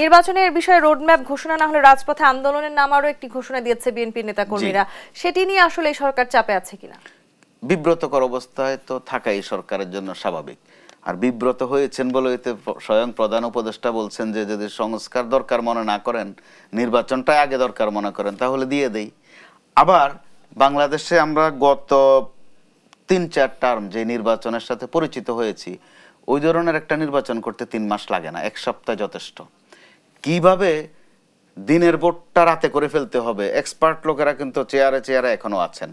নির্বাচনের বিষয়ে রোডম্যাপ ঘোষণা না হলে রাজপথে আন্দোলনের নাম আরও একটি ঘোষণা দিয়েছে বিএনপি নেতাকর্মীরা সেটি নিয়ে আসলে সরকার চাপে আছে কিনা বিব্রতকর অবস্থায় তো থাকা এই সরকারের জন্য স্বাভাবিক আর বিব্রত হয়েছেন বলে এতে স্বয়ং প্রধান উপদেষ্টা বলছেন যে যদি সংস্কার দরকার মনে না করেন নির্বাচনটা আগে দরকার মনে করেন তাহলে দিয়ে দেই আবার বাংলাদেশে আমরা গত তিন চার টার্ম যে নির্বাচনের সাথে পরিচিত হয়েছি ওই ধরনের একটা নির্বাচন করতে তিন মাস লাগে না এক সপ্তাহ যথেষ্ট কিভাবে দিনের বোটটা রাতে করে ফেলতে হবে এক্সপার্ট লোকেরা কিন্তু চেয়ারে চেয়ারে এখনও আছেন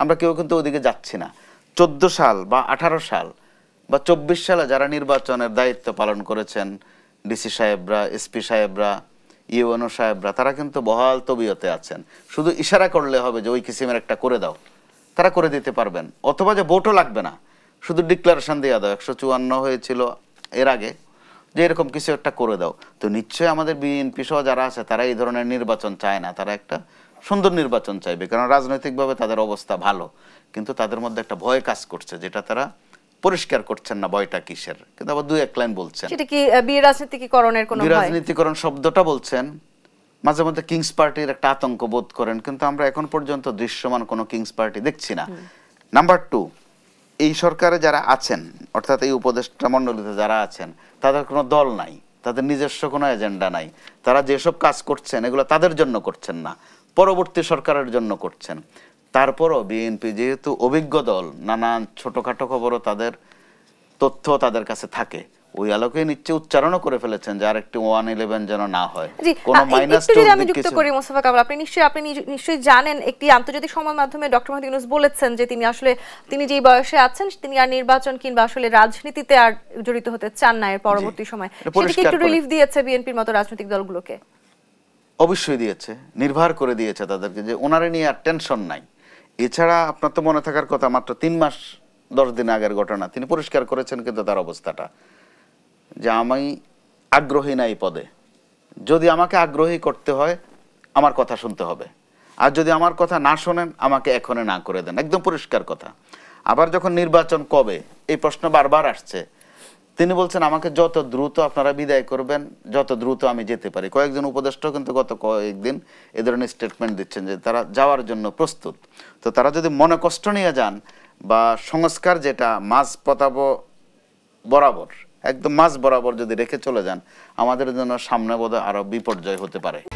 আমরা কেউ কিন্তু ওদিকে যাচ্ছি না চোদ্দো সাল বা আঠারো সাল বা চব্বিশ সালে যারা নির্বাচনের দায়িত্ব পালন করেছেন ডিসি সাহেবরা এসপি সাহেবরা ইউএনও সাহেবরা তারা কিন্তু বহাল তবিয়তে আছেন শুধু ইশারা করলে হবে যে ওই কিসিমের একটা করে দাও তারা করে দিতে পারবেন অথবা যে ভোটও লাগবে না শুধু ডিক্লারেশন দেওয়া দাও একশো চুয়ান্ন হয়েছিল এর আগে যে এরকম কিছু একটা করে দাও তো নিশ্চয়ই আমাদের বিএনপি সহ যারা আছে তারা এই ধরনের নির্বাচন চায় না তারা একটা সুন্দর নির্বাচন চাইবে কারণ রাজনৈতিকভাবে তাদের অবস্থা ভালো কিন্তু তাদের মধ্যে একটা ভয় কাজ করছে যেটা তারা পরিষ্কার করছেন না বয়টা কিসের কিন্তু আবার দুই এক লাইন বলছেন সেটা কি বিরাজনীতিকরণের কোনো বিরাজনীতিকরণ শব্দটা বলছেন মাঝে মধ্যে কিংস পার্টির একটা আতঙ্ক বোধ করেন কিন্তু আমরা এখন পর্যন্ত দৃশ্যমান কোনো কিংস পার্টি দেখছি না নাম্বার টু এই সরকারে যারা আছেন অর্থাৎ এই উপদেষ্টা মণ্ডলীতে যারা আছেন তাদের কোনো দল নাই তাদের নিজস্ব কোনো এজেন্ডা নাই তারা যেসব কাজ করছেন এগুলো তাদের জন্য করছেন না পরবর্তী সরকারের জন্য করছেন তারপরও বিএনপি যেহেতু অভিজ্ঞ দল নানান ছোটোখাটো খবরও তাদের তথ্য তাদের কাছে থাকে ওই আলোকে নিচে উচ্চারণ করে ফেলেছেন যে আরেকটি ইলেভেন যেন না হয় কোন মাইনাস টু যদি আমি যুক্ত করি মোস্তফা কামাল আপনি নিশ্চয়ই আপনি নিশ্চয়ই জানেন একটি আন্তর্জাতিক সংবাদ মাধ্যমে ডক্টর মাহদি ইউনূস বলেছেন যে তিনি আসলে তিনি যেই বয়সে আছেন তিনি আর নির্বাচন কিংবা আসলে রাজনীতিতে আর জড়িত হতে চান না এর পরবর্তী সময় সেটা কি একটু রিলিফ দিয়েছে বিএনপির মতো রাজনৈতিক দলগুলোকে অবশ্যই দিয়েছে নির্ভর করে দিয়েছে তাদেরকে যে ওনারে নিয়ে আর টেনশন নাই এছাড়া আপনার তো মনে থাকার কথা মাত্র তিন মাস দশ দিন আগের ঘটনা তিনি পরিষ্কার করেছেন কিন্তু তার অবস্থাটা যে আমি আগ্রহী না এই পদে যদি আমাকে আগ্রহী করতে হয় আমার কথা শুনতে হবে আর যদি আমার কথা না শোনেন আমাকে এখনে না করে দেন একদম পরিষ্কার কথা আবার যখন নির্বাচন কবে এই প্রশ্ন বারবার আসছে তিনি বলছেন আমাকে যত দ্রুত আপনারা বিদায় করবেন যত দ্রুত আমি যেতে পারি কয়েকজন উপদেষ্টা কিন্তু গত কয়েকদিন এ ধরনের স্টেটমেন্ট দিচ্ছেন যে তারা যাওয়ার জন্য প্রস্তুত তো তারা যদি মনে কষ্ট নিয়ে যান বা সংস্কার যেটা মাছ পতাব বরাবর একদম মাছ বরাবর যদি রেখে চলে যান আমাদের জন্য সামনে বোধহয় আরও বিপর্যয় হতে পারে